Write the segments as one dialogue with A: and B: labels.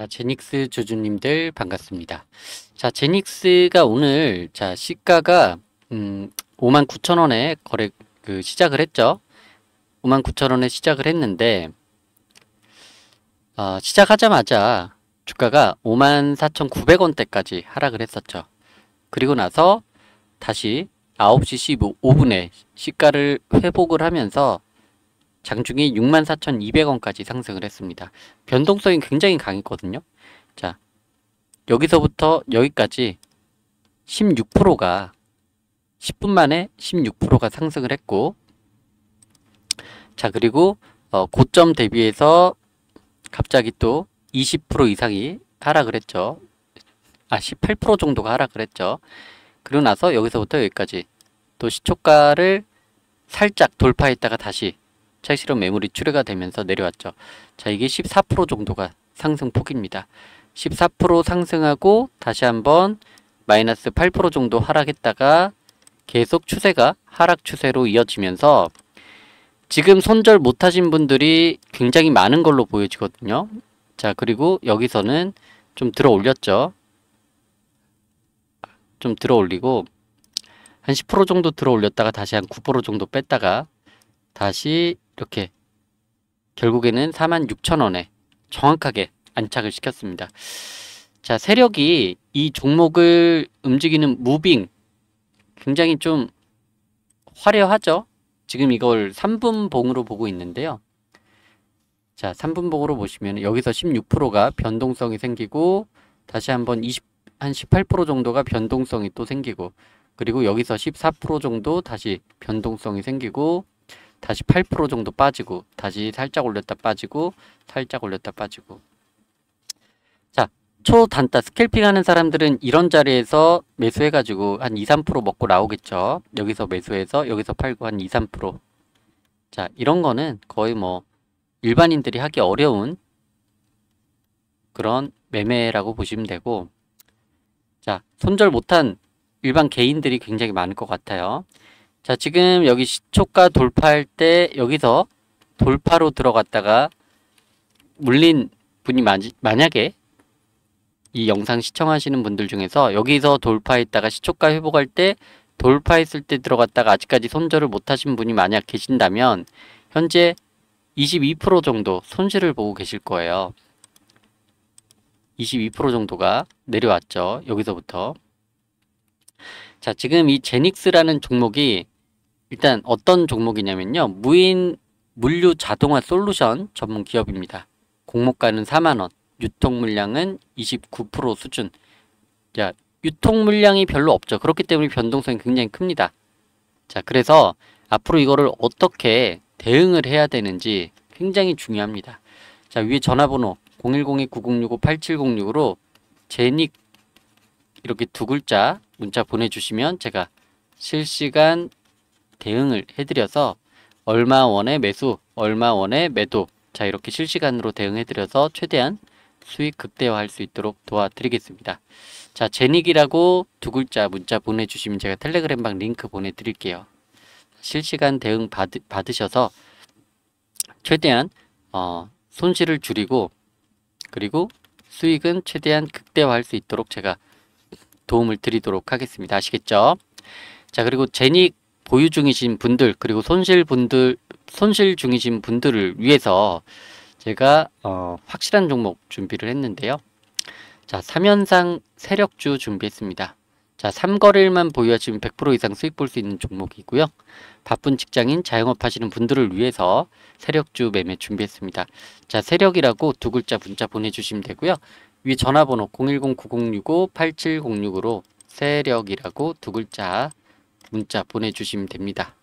A: 아, 제닉스 주주님들 반갑습니다. 자, 제닉스가 오늘 자 시가가 음, 5 0 0 0 원에 거래 그 시작을 했죠. 5 9 0 0 0 원에 시작을 했는데 어, 시작하자마자 주가가 5 4,900원대까지 하락을 했었죠. 그리고 나서 다시 9시 15분에 시가를 회복을 하면서 장중에 64,200원까지 상승을 했습니다. 변동성이 굉장히 강했거든요. 자, 여기서부터 여기까지 16%가 10분 만에 16%가 상승을 했고 자 그리고 어, 고점 대비해서 갑자기 또 20% 이상이 하락을 했죠. 아 18% 정도가 하락을 했죠. 그러고 나서 여기서부터 여기까지 또 시초가를 살짝 돌파했다가 다시 차익실현 매물이 출회가 되면서 내려왔죠. 자 이게 14% 정도가 상승폭입니다. 14% 상승하고 다시 한번 마이너스 8% 정도 하락했다가 계속 추세가 하락 추세로 이어지면서 지금 손절 못하신 분들이 굉장히 많은 걸로 보여지거든요. 자 그리고 여기서는 좀 들어 올렸죠. 좀 들어 올리고 한 10% 정도 들어 올렸다가 다시 한 9% 정도 뺐다가 다시 이렇게 결국에는 46,000원에 정확하게 안착을 시켰습니다. 자 세력이 이 종목을 움직이는 무빙 굉장히 좀 화려하죠? 지금 이걸 3분봉으로 보고 있는데요. 자 3분봉으로 보시면 여기서 16%가 변동성이 생기고 다시 한번 한18% 정도가 변동성이 또 생기고 그리고 여기서 14% 정도 다시 변동성이 생기고 다시 8% 정도 빠지고 다시 살짝 올렸다 빠지고 살짝 올렸다 빠지고 자 초단타 스캘핑 하는 사람들은 이런 자리에서 매수해가지고 한 2, 3% 먹고 나오겠죠 여기서 매수해서 여기서 팔고 한 2, 3%자 이런 거는 거의 뭐 일반인들이 하기 어려운 그런 매매라고 보시면 되고 자 손절 못한 일반 개인들이 굉장히 많을 것 같아요 자 지금 여기 시초가 돌파할 때 여기서 돌파로 들어갔다가 물린 분이 마지, 만약에 이 영상 시청하시는 분들 중에서 여기서 돌파했다가 시초가 회복할 때 돌파했을 때 들어갔다가 아직까지 손절을 못하신 분이 만약 계신다면 현재 22% 정도 손실을 보고 계실 거예요. 22% 정도가 내려왔죠. 여기서부터. 자, 지금 이 제닉스라는 종목이 일단 어떤 종목이냐면요. 무인 물류 자동화 솔루션 전문 기업입니다. 공모가는 4만원, 유통 물량은 29% 수준. 야, 유통 물량이 별로 없죠. 그렇기 때문에 변동성이 굉장히 큽니다. 자, 그래서 앞으로 이거를 어떻게 대응을 해야 되는지 굉장히 중요합니다. 자, 위에 전화번호 010-9065-8706으로 제닉 이렇게 두 글자 문자 보내주시면 제가 실시간 대응을 해드려서 얼마 원에 매수, 얼마 원에 매도 자 이렇게 실시간으로 대응해드려서 최대한 수익 극대화할 수 있도록 도와드리겠습니다. 자 제닉이라고 두 글자 문자 보내주시면 제가 텔레그램방 링크 보내드릴게요. 실시간 대응 받, 받으셔서 최대한 어, 손실을 줄이고 그리고 수익은 최대한 극대화할 수 있도록 제가 도움을 드리도록 하겠습니다. 아시겠죠? 자 그리고 제닉 보유 중이신 분들 그리고 손실 분들 손실 중이신 분들을 위해서 제가 어, 확실한 종목 준비를 했는데요. 자, 3연상 세력주 준비했습니다. 자, 3거래일만 보유하시면 100% 이상 수익 볼 수 있는 종목이고요. 바쁜 직장인 자영업 하시는 분들을 위해서 세력주 매매 준비했습니다. 자, 세력이라고 두 글자 문자 보내주시면 되고요. 위 전화번호 010-9065-8706으로 세력이라고 두 글자 문자 보내주시면 됩니다.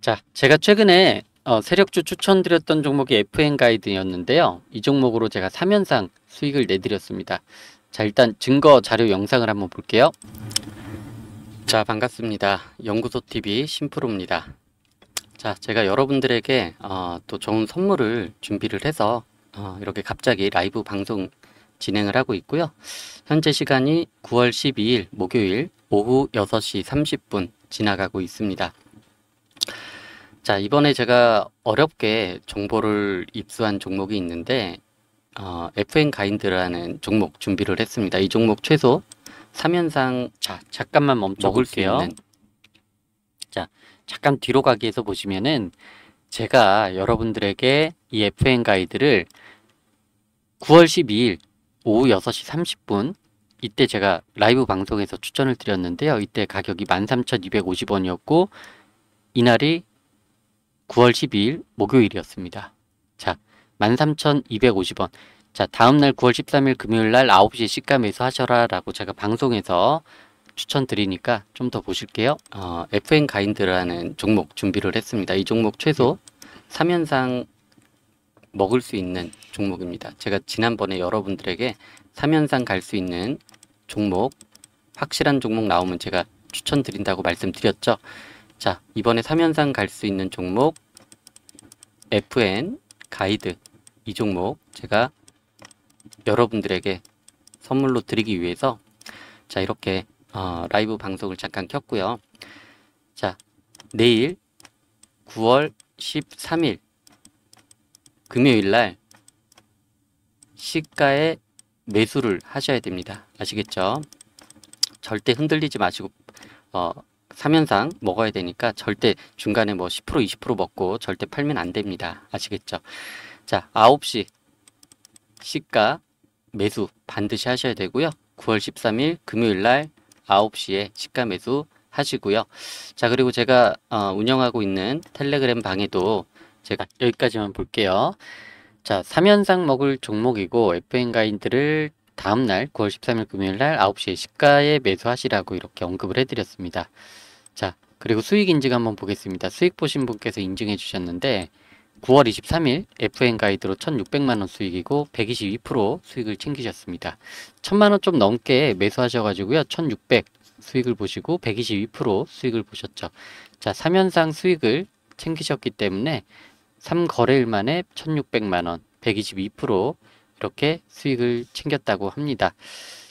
A: 자, 제가 최근에 어, 세력주 추천드렸던 종목이 FN 가이드였는데요. 이 종목으로 제가 3연상 수익을 내드렸습니다. 자, 일단 증거 자료 영상을 한번 볼게요. 자, 반갑습니다. 연구소TV 심프로입니다. 자, 제가 여러분들에게 어, 또 좋은 선물을 준비를 해서 어, 이렇게 갑자기 라이브 방송 진행을 하고 있고요. 현재 시간이 9월 12일 목요일 오후 6시 30분 지나가고 있습니다. 자, 이번에 제가 어렵게 정보를 입수한 종목이 있는데 어, FN 가인드라는 종목 준비를 했습니다. 이 종목 최소 3연상 자, 잠깐만 멈춰 볼게요. 자, 잠깐 뒤로 가기에서 보시면은 제가 여러분들에게 이 FN 가이드를 9월 12일 오후 6시 30분 이때 제가 라이브 방송에서 추천을 드렸는데요. 이때 가격이 13,250원이었고 이날이 9월 12일 목요일이었습니다. 자, 13,250원. 자, 다음날 9월 13일 금요일 날 9시에 시가 매수하셔라 라고 제가 방송에서 추천드리니까 좀 더 보실게요. 어, FN 가인드라는 종목 준비를 했습니다. 이 종목 최소 3연상 먹을 수 있는 종목입니다. 제가 지난번에 여러분들에게 3연상 갈 수 있는 종목 확실한 종목 나오면 제가 추천드린다고 말씀드렸죠. 자 이번에 3연상 갈 수 있는 종목 FN 가이드 이 종목 제가 여러분들에게 선물로 드리기 위해서 자 이렇게 어, 라이브 방송을 잠깐 켰고요. 자 내일 9월 13일 금요일날 시가에 매수를 하셔야 됩니다. 아시겠죠? 절대 흔들리지 마시고 어, 사면상 먹어야 되니까 절대 중간에 뭐 10% 20% 먹고 절대 팔면 안 됩니다. 아시겠죠? 자 9시 시가 매수 반드시 하셔야 되고요. 9월 13일 금요일날 9시에 시가 매수 하시고요. 자 그리고 제가 어, 운영하고 있는 텔레그램 방에도 제가 여기까지만 볼게요. 자, 3연상 먹을 종목이고 FN 가인드를 다음날 9월 13일 금요일날 9시에 시가에 매수하시라고 이렇게 언급을 해드렸습니다. 자, 그리고 수익 인증 한번 보겠습니다. 수익 보신 분께서 인증해 주셨는데 9월 23일 FN 가이드로 1,600만원 수익이고 122% 수익을 챙기셨습니다. 1,000만원 좀 넘게 매수하셔가지고요. 1,600 수익을 보시고 122% 수익을 보셨죠. 자, 3연상 수익을 챙기셨기 때문에 3거래일 만에 1600만원 122% 이렇게 수익을 챙겼다고 합니다.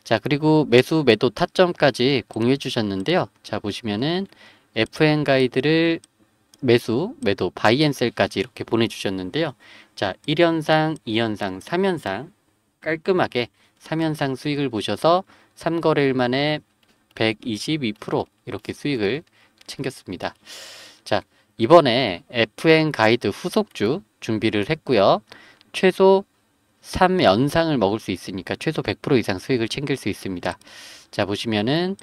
A: 자 그리고 매수 매도 타점까지 공유해 주셨는데요. 자 보시면은 FN 가이드를 매수, 매도, 바이앤셀까지 이렇게 보내주셨는데요. 자, 1연상, 2연상, 3연상 깔끔하게 3연상 수익을 보셔서 3거래일 만에 122% 이렇게 수익을 챙겼습니다. 자, 이번에 FN 가이드 후속주 준비를 했고요. 최소 3연상을 먹을 수 있으니까 최소 100% 이상 수익을 챙길 수 있습니다. 자 보시면은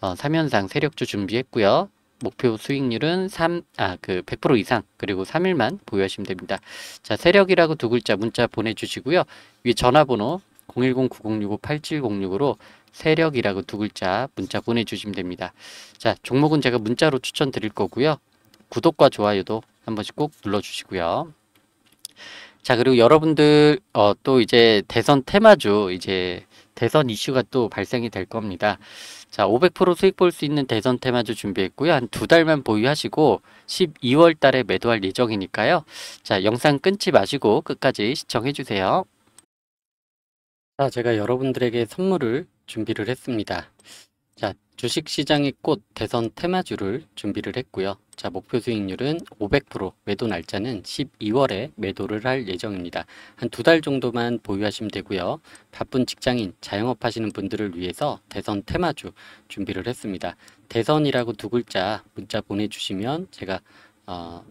A: 어, 3연상 세력주 준비했고요. 목표 수익률은 3, 아, 그 100% 이상, 그리고 3일만 보유하시면 됩니다. 자, 세력이라고 두 글자 문자 보내주시고요. 위에 전화번호 010-9065-8706으로 세력이라고 두 글자 문자 보내주시면 됩니다. 자, 종목은 제가 문자로 추천드릴 거고요. 구독과 좋아요도 한 번씩 꼭 눌러주시고요. 자 그리고 여러분들 어, 또 이제 대선 테마주 이제 대선 이슈가 또 발생이 될 겁니다. 자500% 수익 볼 수 있는 대선 테마주 준비했고요. 한 두 달만 보유하시고 12월 달에 매도할 예정이니까요. 자 영상 끊지 마시고 끝까지 시청해주세요. 자 제가 여러분들에게 선물을 준비를 했습니다. 자 주식시장의 꽃 대선 테마주를 준비를 했고요. 자, 목표 수익률은 500% 매도 날짜는 12월에 매도를 할 예정입니다. 한 두 달 정도만 보유하시면 되고요. 바쁜 직장인, 자영업 하시는 분들을 위해서 대선 테마주 준비를 했습니다. 대선이라고 두 글자 문자 보내주시면 제가 어,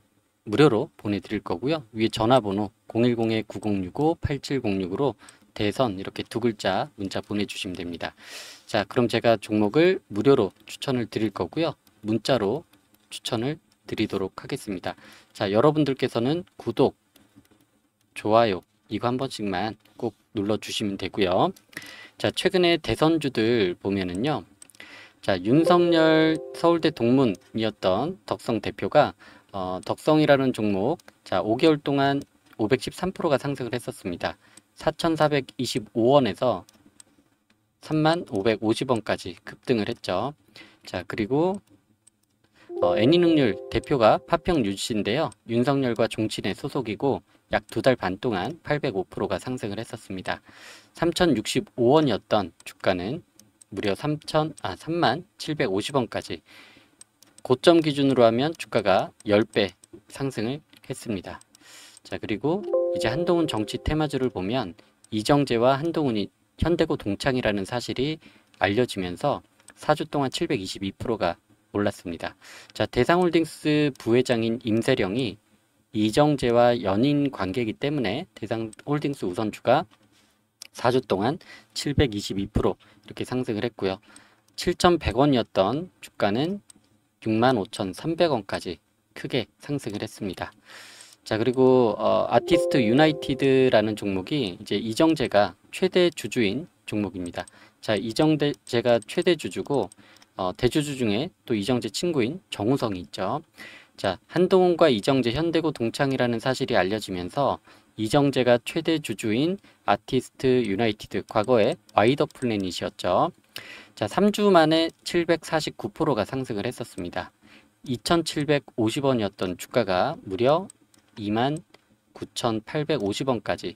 A: 무료로 보내드릴 거고요. 위에 전화번호 010-9065-8706으로 대선 이렇게 두 글자 문자 보내주시면 됩니다. 자 그럼 제가 종목을 무료로 추천을 드릴 거고요. 문자로 추천을 드리도록 하겠습니다. 자, 여러분들께서는 구독, 좋아요 이거 한 번씩만 꼭 눌러주시면 되고요. 자, 최근에 대선주들 보면은요. 자, 윤석열 서울대 동문이었던 덕성 대표가 어, 덕성이라는 종목 자 5개월 동안 513%가 상승을 했었습니다. 4,425원에서 3만 550원까지 급등을 했죠. 자 그리고 어, 애니능률 대표가 파평 윤씨인데요. 윤석열과 종친의 소속이고 약 두 달 반 동안 805%가 상승을 했었습니다. 3,065원이었던 주가는 무려 3천, 아, 3만 750원까지 고점 기준으로 하면 주가가 10배 상승을 했습니다. 자 그리고 이제 한동훈 정치 테마주를 보면 이정재와 한동훈이 현대고 동창이라는 사실이 알려지면서 4주 동안 722%가 올랐습니다. 자, 대상홀딩스 부회장인 임세령이 이정재와 연인 관계이기 때문에 대상홀딩스 우선주가 4주 동안 722% 이렇게 상승을 했고요. 7,100원이었던 주가는 65,300원까지 크게 상승을 했습니다. 자 그리고 어, 아티스트 유나이티드라는 종목이 이제 이정재가 최대 주주인 종목입니다. 자, 이정재가 최대 주주고 어, 대주주 중에 또 이정재 친구인 정우성이 있죠. 자, 한동훈과 이정재 현대고 동창이라는 사실이 알려지면서 이정재가 최대 주주인 아티스트 유나이티드 과거에 와이더 플래닛이었죠. 자, 3주 만에 749%가 상승을 했었습니다. 2,750원이었던 주가가 무려 29,850원까지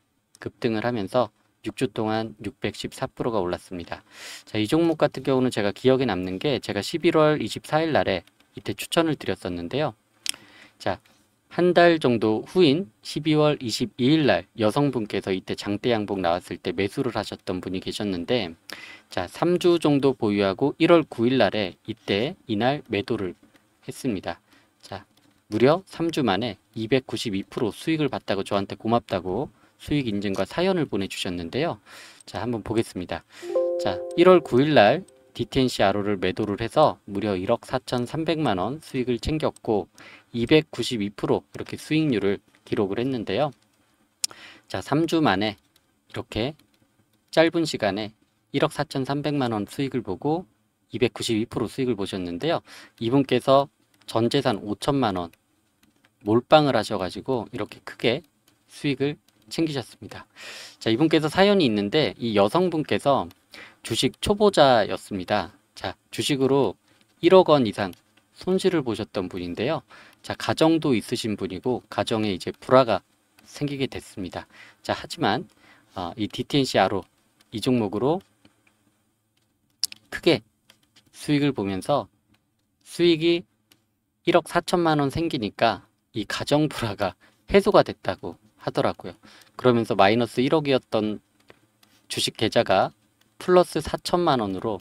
A: 급등을 하면서 6주 동안 614%가 올랐습니다. 자, 이 종목 같은 경우는 제가 기억에 남는 게 제가 11월 24일 날에 이때 추천을 드렸었는데요. 자, 한 달 정도 후인 12월 22일 날 여성분께서 이때 장대 양봉 나왔을 때 매수를 하셨던 분이 계셨는데 자, 3주 정도 보유하고 1월 9일 날에 이때 이날 매도를 했습니다. 자, 무려 3주 만에 292% 수익을 봤다고 저한테 고맙다고 수익 인증과 사연을 보내주셨는데요. 자, 한번 보겠습니다. 자, 1월 9일날 DTNC RO를 매도를 해서 무려 1억 4,300만원 수익을 챙겼고 292% 이렇게 수익률을 기록을 했는데요. 자, 3주 만에 이렇게 짧은 시간에 1억 4,300만원 수익을 보고 292% 수익을 보셨는데요. 이분께서 전재산 5천만원 몰빵을 하셔가지고 이렇게 크게 수익을 챙기셨습니다. 자, 이분께서 사연이 있는데 이 여성분께서 주식 초보자였습니다. 자, 주식으로 1억 원 이상 손실을 보셨던 분인데요. 자, 가정도 있으신 분이고 가정에 이제 불화가 생기게 됐습니다. 자, 하지만 어, 이 DTNCR로 이 종목으로 크게 수익을 보면서 수익이 1억 4천만 원 생기니까 이 가정 불화가 해소가 됐다고 하더라고요. 그러면서 마이너스 1억이었던 주식 계좌가 플러스 4천만 원으로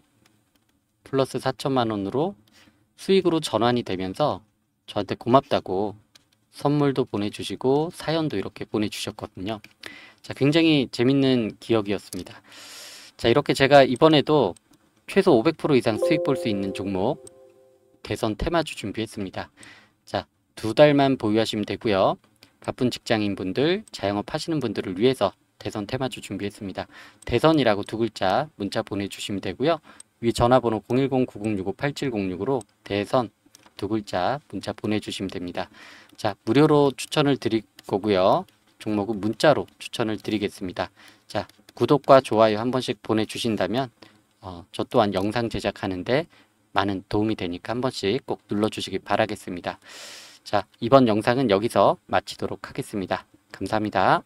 A: 플러스 4천만 원으로 수익으로 전환이 되면서 저한테 고맙다고 선물도 보내주시고 사연도 이렇게 보내주셨거든요. 자, 굉장히 재밌는 기억이었습니다. 자, 이렇게 제가 이번에도 최소 500% 이상 수익 볼 수 있는 종목 대선 테마주 준비했습니다. 자, 두 달만 보유하시면 되고요. 바쁜 직장인분들, 자영업 하시는 분들을 위해서 대선 테마주 준비했습니다. 대선이라고 두 글자 문자 보내주시면 되고요. 위 전화번호 010-9065-8706으로 대선 두 글자 문자 보내주시면 됩니다. 자 무료로 추천을 드릴 거고요. 종목은 문자로 추천을 드리겠습니다. 자 구독과 좋아요 한 번씩 보내주신다면 어, 저 또한 영상 제작하는데 많은 도움이 되니까 한 번씩 꼭 눌러주시기 바라겠습니다. 자, 이번 영상은 여기서 마치도록 하겠습니다. 감사합니다.